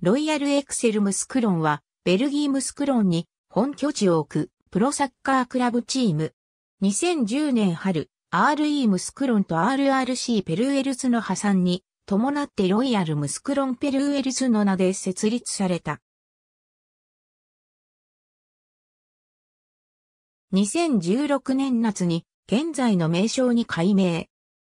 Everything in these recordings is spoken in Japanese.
ロイヤルエクセルムスクロンは、ベルギームスクロンに本拠地を置くプロサッカークラブチーム。2010年春、RE ムスクロンと RRC ペルエルズの破産に伴ってロイヤルムスクロンペルエルズの名で設立された。2016年夏に現在の名称に改名。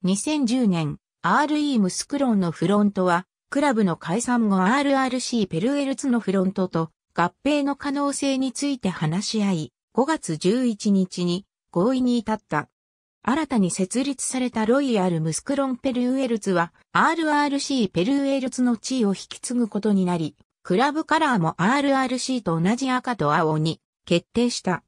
2010年、RE ムスクロンのフロントはクラブの解散後 RRC ペルエルツのフロントと合併の可能性について話し合い、5月11日に合意に至った。新たに設立されたロイヤル・ムスクロン・ペルエルツは RRC ペルエルツの地位を引き継ぐことになり、クラブカラーも RRC と同じ赤と青に決定した。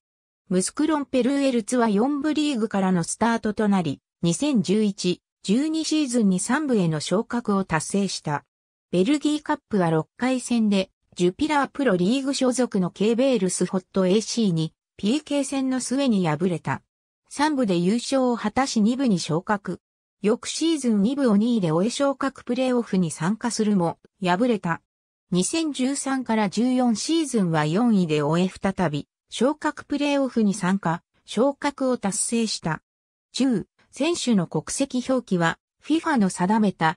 ムスクロン・ペルエルツは4部リーグからのスタートとなり、2011、12シーズンに3部への昇格を達成した。ベルギーカップは6回戦で、ジュピラープロリーグ所属のケーベールスホット AC に PK 戦の末に敗れた。3部で優勝を果たし2部に昇格。翌シーズン2部を2位で終え昇格プレーオフに参加するも、敗れた。2013から14シーズンは4位で終え再び、昇格プレーオフに参加、昇格を達成した。中、選手の国籍表記は、FIFA の定めた